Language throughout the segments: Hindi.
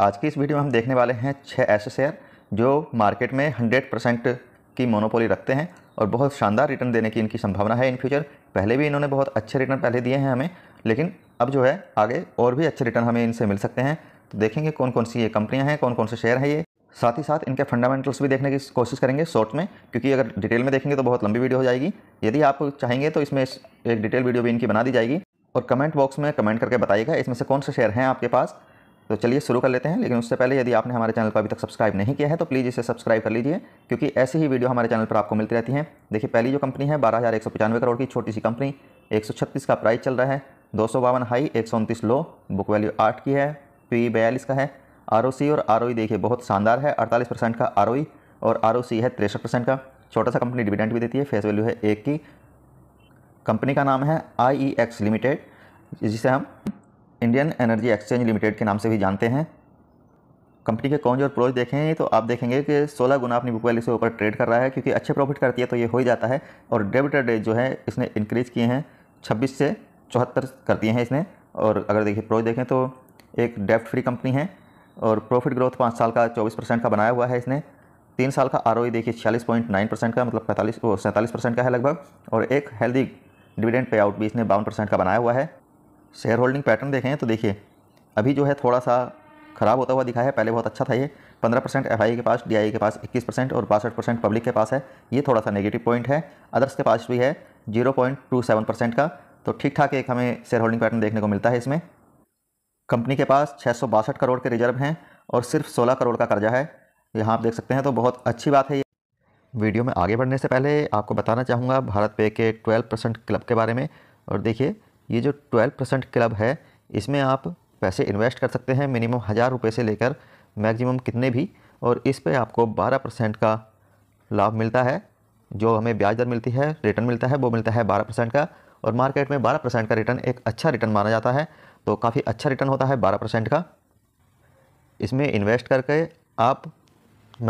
आज की इस वीडियो में हम देखने वाले हैं छः ऐसे शेयर जो मार्केट में 100 परसेंट की मोनोपोली रखते हैं और बहुत शानदार रिटर्न देने की इनकी संभावना है इन फ्यूचर पहले भी इन्होंने बहुत अच्छे रिटर्न पहले दिए हैं हमें लेकिन अब जो है आगे और भी अच्छे रिटर्न हमें इनसे मिल सकते हैं तो देखेंगे कौन कौन सी ये कंपनियाँ हैं कौन कौन से शेयर हैं ये साथ ही साथ इनके फंडामेंटल्स भी देखने की कोशिश करेंगे शॉर्ट में क्योंकि अगर डिटेल में देखेंगे तो बहुत लंबी वीडियो हो जाएगी यदि आप चाहेंगे तो इसमें एक डिटेल वीडियो भी इनकी बना दी जाएगी और कमेंट बॉक्स में कमेंट करके बताइएगा इसमें से कौन से शेयर हैं आपके पास तो चलिए शुरू कर लेते हैं लेकिन उससे पहले यदि आपने हमारे चैनल पर अभी तक सब्सक्राइब नहीं किया है तो प्लीज़ इसे सब्सक्राइब कर लीजिए क्योंकि ऐसी ही वीडियो हमारे चैनल पर आपको मिलती रहती है देखिए पहली जो कंपनी है बारह हज़ार एक सौ पचानवे करोड़ की छोटी सी कंपनी एक सौ छत्तीस का प्राइस चल रहा है दो सौ बावन हाई एक सौ उनतीस लो बुक वैल्यू आठ की है पी बयालीस का है आर और आर देखिए बहुत शानदार है अड़तालीस परसेंट का आर और आर है तिरसठ परसेंट का छोटा सा कंपनी डिविडेंट भी देती है फेस वैल्यू है एक की कंपनी का नाम है आई लिमिटेड जिसे हम इंडियन एनर्जी एक्सचेंज लिमिटेड के नाम से भी जानते हैं कंपनी के कौन जो प्रोज देखें तो आप देखेंगे कि 16 गुना अपनी बुक वैल्यू से ऊपर ट्रेड कर रहा है क्योंकि अच्छे प्रॉफिट करती है तो ये हो ही जाता है और डेबिट डे जो है इसने इंक्रीज किए हैं छब्बीस से चौहत्तर कर दिए हैं इसने और अगर देखिए प्रोज देखें तो एक डेफ्ट फ्री कंपनी है और प्रॉफिट ग्रोथ पाँच साल का चौबीस परसेंट का बनाया हुआ है इसने तीन साल का आर e देखिए छियालीस पॉइंट नाइन परसेंट का मतलब पैंतालीस वो सैंतालीस परसेंट का है लगभग और एक हेल्दी डिविडेंड पे आउट भी इसने बावन परसेंट का बनाया हुआ है शेयर होल्डिंग पैटर्न देखें तो देखिए अभी जो है थोड़ा सा ख़राब होता हुआ दिखा है पहले बहुत अच्छा था ये 15 परसेंट एफ के पास डी के पास 21 परसेंट और बासठ परसेंट पब्लिक के पास है ये थोड़ा सा नेगेटिव पॉइंट है अदर्स के पास भी है 0.27 परसेंट का तो ठीक ठाक एक हमें शेयर होल्डिंग पैटर्न देखने को मिलता है इसमें कंपनी के पास छः करोड़ के रिजर्व हैं और सिर्फ सोलह करोड़ का कर्जा है यहाँ आप देख सकते हैं तो बहुत अच्छी बात है ये वीडियो में आगे बढ़ने से पहले आपको बताना चाहूँगा भारत पे के ट्वेल्व परसेंट क्लब के बारे में और देखिए ये जो ट्वेल्व परसेंट क्लब है इसमें आप पैसे इन्वेस्ट कर सकते हैं मिनिमम हज़ार रुपये से लेकर मैक्सिमम कितने भी और इस पे आपको बारह परसेंट का लाभ मिलता है जो हमें ब्याज दर मिलती है रिटर्न मिलता है वो मिलता है बारह परसेंट का और मार्केट में बारह परसेंट का रिटर्न एक अच्छा रिटर्न माना जाता है तो काफ़ी अच्छा रिटर्न होता है बारह परसेंट का इसमें इन्वेस्ट करके आप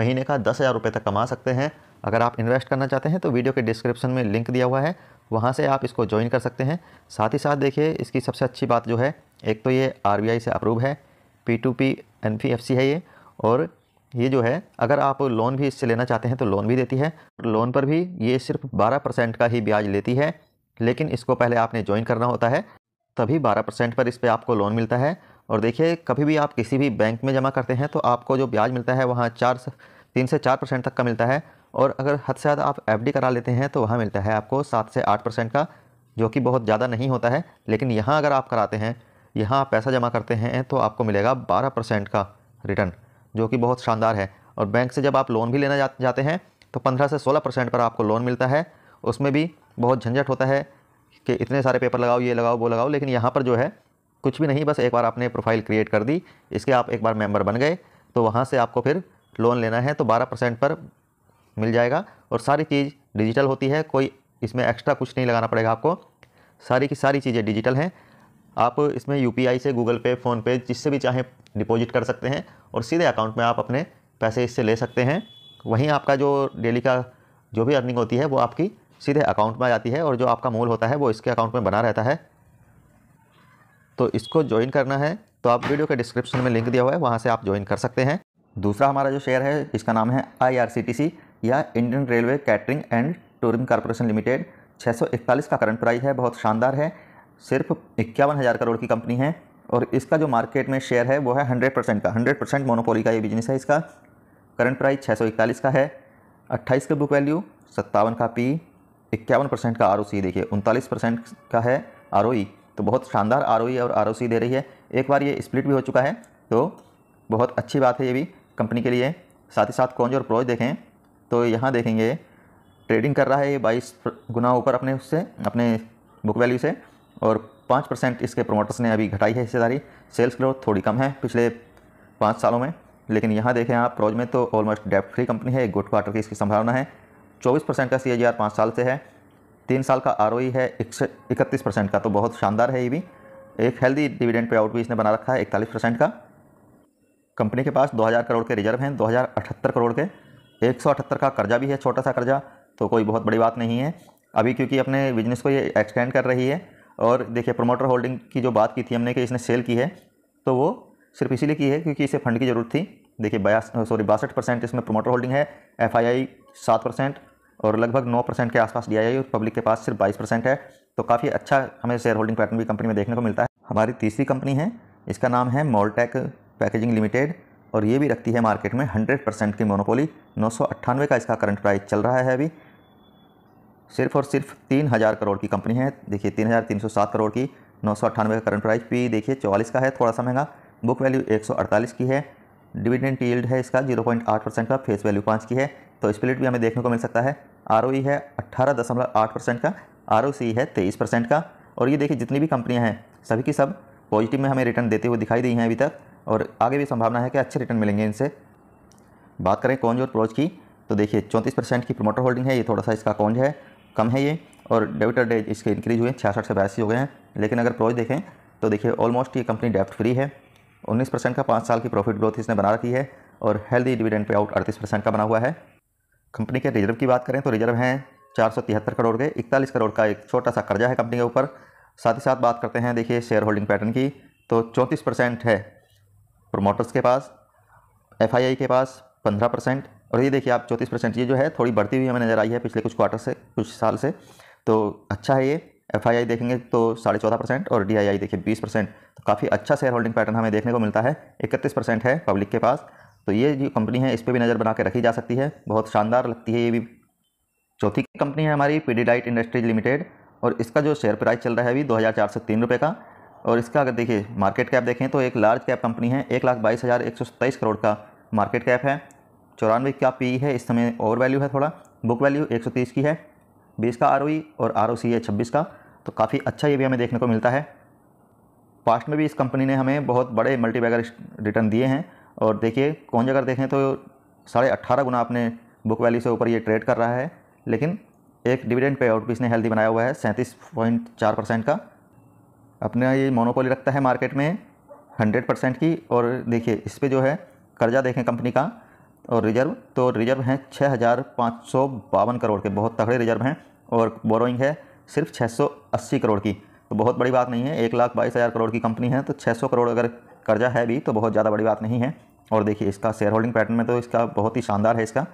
महीने का दस हज़ार रुपये तक कमा सकते हैं अगर आप इन्वेस्ट करना चाहते हैं तो वीडियो के डिस्क्रिप्शन में लिंक दिया हुआ है वहाँ से आप इसको ज्वाइन कर सकते हैं साथ ही साथ देखिए इसकी सबसे अच्छी बात जो है एक तो ये आर से अप्रूव है P to P N F C है ये और ये जो है अगर आप लोन भी इससे लेना चाहते हैं तो लोन भी देती है लोन पर भी ये सिर्फ 12 परसेंट का ही ब्याज लेती है लेकिन इसको पहले आपने ज्वाइन करना होता है तभी 12 परसेंट पर इस पर आपको लोन मिलता है और देखिए कभी भी आप किसी भी बैंक में जमा करते हैं तो आपको जो ब्याज मिलता है वहाँ चार तीन से चार परसेंट तक का मिलता है और अगर हद से हद आप एफ करा लेते हैं तो वहाँ मिलता है आपको सात से आठ परसेंट का जो कि बहुत ज़्यादा नहीं होता है लेकिन यहाँ अगर आप कराते हैं यहाँ आप पैसा जमा करते हैं तो आपको मिलेगा बारह परसेंट का रिटर्न जो कि बहुत शानदार है और बैंक से जब आप लोन भी लेना जाते हैं तो पंद्रह से सोलह परसेंट पर आपको लोन मिलता है उसमें भी बहुत झंझट होता है कि इतने सारे पेपर लगाओ ये लगाओ वो लगाओ लेकिन यहाँ पर जो है कुछ भी नहीं बस एक बार आपने प्रोफाइल क्रिएट कर दी इसके आप एक बार मेंबर बन गए तो वहाँ से आपको फिर लोन लेना है तो बारह परसेंट पर मिल जाएगा और सारी चीज़ डिजिटल होती है कोई इसमें एक्स्ट्रा कुछ नहीं लगाना पड़ेगा आपको सारी की सारी चीज़ें डिजिटल हैं आप इसमें यू से गूगल पे फ़ोनपे जिससे भी चाहें डिपॉजिट कर सकते हैं और सीधे अकाउंट में आप अपने पैसे इससे ले सकते हैं वहीं आपका जो डेली का जो भी अर्निंग होती है वो आपकी सीधे अकाउंट में आ जाती है और जो आपका मूल होता है वो इसके अकाउंट में बना रहता है तो इसको ज्वाइन करना है तो आप वीडियो के डिस्क्रिप्शन में लिंक दिया हुआ है वहाँ से आप ज्वाइन कर सकते हैं दूसरा हमारा जो शेयर है इसका नाम है आई या Indian railway catering and tourism corporation limited 641 का करंट प्राइस है बहुत शानदार है सिर्फ इक्यावन हज़ार करोड़ की कंपनी है और इसका जो मार्केट में शेयर है वो है हंड्रेड परसेंट का हंड्रेड परसेंट मोनोपोली का ये बिजनेस है इसका करंट प्राइस 641 का है 28 का बुक वैल्यू सत्तावन का पी इक्यावन परसेंट का आर देखिए उनतालीस परसेंट का है आर e। तो बहुत शानदार आर e और आर दे रही है एक बार ये स्प्लिट भी हो चुका है तो बहुत अच्छी बात है ये भी कंपनी के लिए साथ ही साथ कॉन्ज और प्रोज देखें तो यहाँ देखेंगे ट्रेडिंग कर रहा है ये बाईस गुना ऊपर अपने उससे अपने बुक वैल्यू से और पाँच परसेंट इसके प्रोमोटर्स ने अभी घटाई है हिस्सेदारी सेल्स ग्रोथ थोड़ी कम है पिछले पाँच सालों में लेकिन यहाँ देखें आप प्रोज में तो ऑलमोस्ट डेप फ्री कंपनी है एक गुड क्वार्टर की इसकी संभावना है चौबीस परसेंट का सी ए पाँच साल से है तीन साल का आर e है इकतीस परसेंट का तो बहुत शानदार है ये भी एक हेल्दी डिविडेंड पे आउट भी इसने बना रखा है इकतालीस परसेंट का कंपनी के पास 2000 करोड़ के रिजर्व हैं 2078 करोड़ के 178 का कर्जा भी है छोटा सा कर्जा तो कोई बहुत बड़ी बात नहीं है अभी क्योंकि अपने बिजनेस को ये एक्सटेंड कर रही है और देखिए प्रमोटर होल्डिंग की जो बात की थी हमने कि इसने सेल की है तो वो सिर्फ इसीलिए की है क्योंकि इसे फंड की ज़रूरत थी देखिए बयास सॉरी बासठ परसेंट इसमें प्रोमोटर होल्डिंग है एफ आई आई सात परसेंट और लगभग नौ परसेंट के आसपास डी आई और पब्लिक के पास सिर्फ बाईस परसेंट है तो काफ़ी अच्छा हमें शेयर होल्डिंग पैटर्न भी कंपनी में देखने को मिलता है हमारी तीसरी कंपनी है इसका नाम है मॉलटेक पैकेजिंग लिमिटेड और ये भी रखती है मार्केट में हंड्रेड परसेंट की मोनोपोली नौ का इसका करंट प्राइस चल रहा है अभी सिर्फ और सिर्फ तीन हज़ार करोड़ की कंपनी है देखिए तीन हज़ार तीन सौ सात करोड़ की नौ सौ अट्ठानवे का करंट प्राइस भी देखिए चौवालीस का है थोड़ा सा महंगा बुक वैल्यू एक सौ अड़तालीस की है डिविडेंट यील्ड है इसका जीरो पॉइंट आठ परसेंट का फेस वैल्यू पाँच की है तो स्प्लिट भी हमें देखने को मिल सकता है आर है अट्ठारह दशमलव आठ परसेंट का आर है तेईस परसेंट का और ये देखिए जितनी भी कंपनियाँ हैं सभी की सब पॉजिटिव में हमें रिटर्न देते हुए दिखाई दी हैं अभी तक और आगे भी संभावना है कि अच्छे रिटर्न मिलेंगे इनसे बात करें कौन और प्रोज की तो देखिए चौंतीस परसेंट की प्रोमोटर होल्डिंग है ये थोड़ा सा इसका कौन है कम है ये और डेबिटर डे इसके इंक्रीज हुए छियासठ से बयासी हो गए हैं लेकिन अगर प्रोज देखें तो देखिए ऑलमोस्ट ये कंपनी डेप्ट फ्री है 19 परसेंट का पाँच साल की प्रॉफिट ग्रोथ इसने बना रखी है और हेल्दी डिविडेंड पे आउट अड़तीस परसेंट का बना हुआ है कंपनी के रिजर्व की बात करें तो रिजर्व हैं चार करोड़ के इकतालीस करोड़ का एक छोटा सा कर्जा है कंपनी के ऊपर साथ ही साथ बात करते हैं देखिए शेयर होल्डिंग पैटर्न की तो चौंतीस परसेंट है प्रोमोटर्स के पास एफ के पास पंद्रह परसेंट और ये देखिए आप चौंतीस परसेंट ये जो है थोड़ी बढ़ती हुई हमें नज़र आई है पिछले कुछ क्वार्टर से कुछ साल से तो अच्छा है ये एफ देखेंगे तो साढ़े चौदह परसेंट और डी देखिए बीस परसेंट तो काफ़ी अच्छा शेयर होल्डिंग पैटर्न हमें देखने को मिलता है इकतीस परसेंट है पब्लिक के पास तो ये जो कंपनी है इस पर भी नज़र बना के रखी जा सकती है बहुत शानदार लगती है ये भी चौथी कंपनी है हमारी पीडी डाइट इंडस्ट्रीज लिमिटेड और इसका जो शेयर प्राइस चल रहा है अभी दो हज़ार चार सौ तीन रुपये का और इसका अगर देखिए मार्केट कैप देखें तो एक लार्ज कैप कंपनी है एक लाख बाईस हज़ार एक सौ सत्ताईस करोड़ का मार्केट कैप है चौरानवे का पी है इस समय ओवर वैल्यू है थोड़ा बुक वैल्यू एक सौ तीस की है बीस का आर e और आर है छब्बीस का तो काफ़ी अच्छा ये भी हमें देखने को मिलता है पास्ट में भी इस कंपनी ने हमें बहुत बड़े मल्टी रिटर्न दिए हैं और देखिए कौन जगह देखें तो साढ़े अट्ठारह गुना अपने बुक वैल्यू से ऊपर ये ट्रेड कर रहा है लेकिन एक डिविडेंड पे आउट भी इसने हेल्दी बनाया हुआ है सैंतीस पॉइंट चार परसेंट का अपना ये मोनोपोली रखता है मार्केट में हंड्रेड परसेंट की और देखिए इस पर जो है कर्जा देखें कंपनी का और रिजर्व तो रिजर्व हैं छः हज़ार पाँच सौ बावन करोड़ के बहुत तगड़े रिजर्व हैं और बोरोइंग है सिर्फ छः सौ अस्सी करोड़ की तो बहुत बड़ी बात नहीं है एक लाख बाईस हज़ार करोड़ की कंपनी है तो छः सौ करोड़ अगर कर्जा है भी तो बहुत ज़्यादा बड़ी बात नहीं है और देखिए इसका शेयर होल्डिंग पैटर्न में तो इसका बहुत ही शानदार है इसका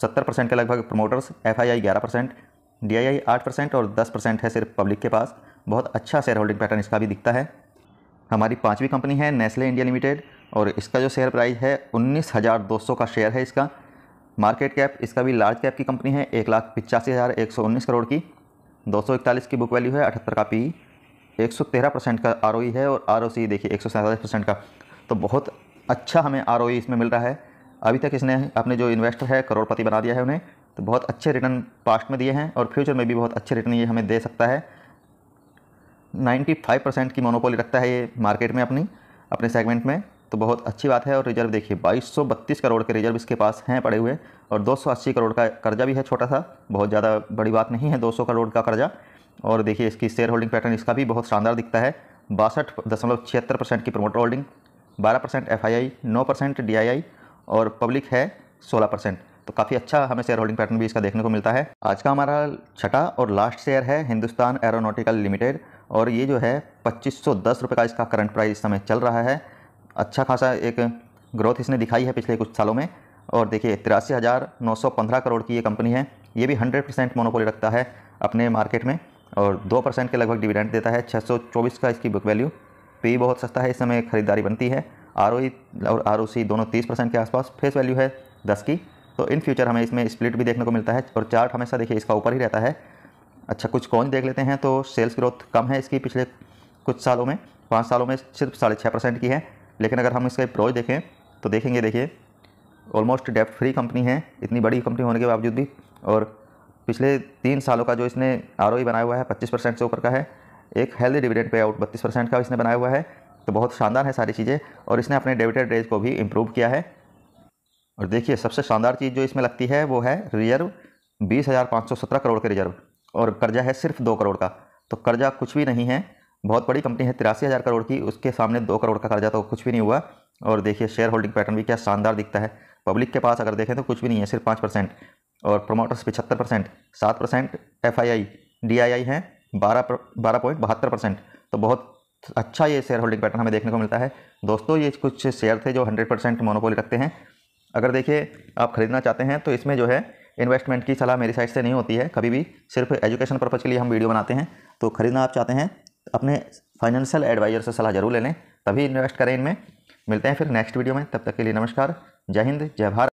सत्तर परसेंट के लगभग प्रमोटर्स एफ आई आई ग्यारह परसेंट डी आई आई आठ परसेंट और दस परसेंट है सिर्फ पब्लिक के पास बहुत अच्छा शेयर होल्डिंग पैटर्न इसका भी दिखता है हमारी पाँचवीं कंपनी है नेस्ले इंडिया लिमिटेड और इसका जो शेयर प्राइस है उन्नीस हज़ार दो सौ का शेयर है इसका मार्केट कैप इसका भी लार्ज कैप की कंपनी है एक लाख पिचासी हज़ार एक सौ उन्नीस करोड़ की दो सौ इकतालीस की बुक वैल्यू है अठहत्तर का पी एक सौ तेरह परसेंट का आर e है और आर देखिए एक सौ सैंतालीस परसेंट का तो बहुत अच्छा हमें आर e इसमें मिल रहा है अभी तक इसने अपने जो इन्वेस्टर है करोड़पति बना दिया है उन्हें तो बहुत अच्छे रिटर्न पास्ट में दिए हैं और फ्यूचर में भी बहुत अच्छे रिटर्न ये हमें दे सकता है 95 परसेंट की मोनोपोली रखता है ये मार्केट में अपनी अपने सेगमेंट में तो बहुत अच्छी बात है और रिजर्व देखिए 2232 करोड़ के रिजर्व इसके पास हैं पड़े हुए और 280 करोड़ का कर्जा भी है छोटा सा बहुत ज़्यादा बड़ी बात नहीं है 200 करोड़ का कर्जा और देखिए इसकी शेयर होल्डिंग पैटर्न इसका भी बहुत शानदार दिखता है बासठ दशमलव छिहत्तर परसेंट की प्रमोटर होल्डिंग बारह परसेंट एफ आई आई नौ परसेंट डी आई आई और पब्लिक है सोलह परसेंट तो काफ़ी अच्छा हमें शेयर होल्डिंग पैटर्न भी इसका देखने को मिलता है आज का हमारा छठा और लास्ट शेयर है हिंदुस्तान एरोनोटिकल लिमिटेड और ये जो है पच्चीस सौ दस रुपये का इसका करंट प्राइस इस समय चल रहा है अच्छा खासा एक ग्रोथ इसने दिखाई है पिछले कुछ सालों में और देखिए तिरासी हज़ार नौ सौ पंद्रह करोड़ की ये कंपनी है ये भी हंड्रेड परसेंट मोनोपोली रखता है अपने मार्केट में और दो परसेंट के लगभग डिविडेंड देता है छः सौ चौबीस का इसकी बुक वैल्यू पे बहुत सस्ता है इस समय खरीदारी बनती है आर e और आर दोनों तीस परसेंट के आसपास फेस वैल्यू है दस की तो इन फ्यूचर हमें इसमें स्प्लिट भी देखने को मिलता है और चार्ट हमेशा देखिए इसका ऊपर ही रहता है अच्छा कुछ कॉइन देख लेते हैं तो सेल्स ग्रोथ कम है इसकी पिछले कुछ सालों में पाँच सालों में सिर्फ साढ़े छः परसेंट की है लेकिन अगर हम इसका अप्रोच देखें तो देखेंगे देखिए ऑलमोस्ट डेप्ट फ्री कंपनी है इतनी बड़ी कंपनी होने के बावजूद भी और पिछले तीन सालों का जो इसने आर e बनाया हुआ है पच्चीस परसेंट से ऊपर का है एक हेल्दी डिविडेंड पे आउट बत्तीस परसेंट का इसने बनाया हुआ है तो बहुत शानदार है सारी चीज़ें और इसने अपने डेबिटेड रेज को भी इम्प्रूव किया है और देखिए सबसे शानदार चीज़ जो इसमें लगती है वो है रिजर्व बीस हज़ार पाँच सौ सत्रह करोड़ के रिजर्व और कर्जा है सिर्फ दो करोड़ का तो कर्जा कुछ भी नहीं है बहुत बड़ी कंपनी है तिरासी हज़ार करोड़ की उसके सामने दो करोड़ का कर्जा तो कुछ भी नहीं हुआ और देखिए शेयर होल्डिंग पैटर्न भी क्या शानदार दिखता है पब्लिक के पास अगर देखें तो कुछ भी नहीं है सिर्फ पाँच परसेंट और प्रोमोटर्स पिछहत्तर परसेंट सात percent F I I D I I हैं बारह बारह पॉइंट बहत्तर परसेंट तो बहुत अच्छा ये शेयर होल्डिंग पैटर्न हमें देखने को मिलता है दोस्तों ये कुछ शेयर थे जो हंड्रेड परसेंट रखते हैं अगर देखिए आप ख़रीदना चाहते हैं तो इसमें जो है इन्वेस्टमेंट की सलाह मेरी साइड से नहीं होती है कभी भी सिर्फ एजुकेशन पर्पज़ के लिए हम वीडियो बनाते हैं तो ख़रीदना आप चाहते हैं अपने फाइनेंशियल एडवाइज़र से सलाह जरूर ले लें तभी इन्वेस्ट करें इनमें मिलते हैं फिर नेक्स्ट वीडियो में तब तक के लिए नमस्कार जय हिंद जय भारत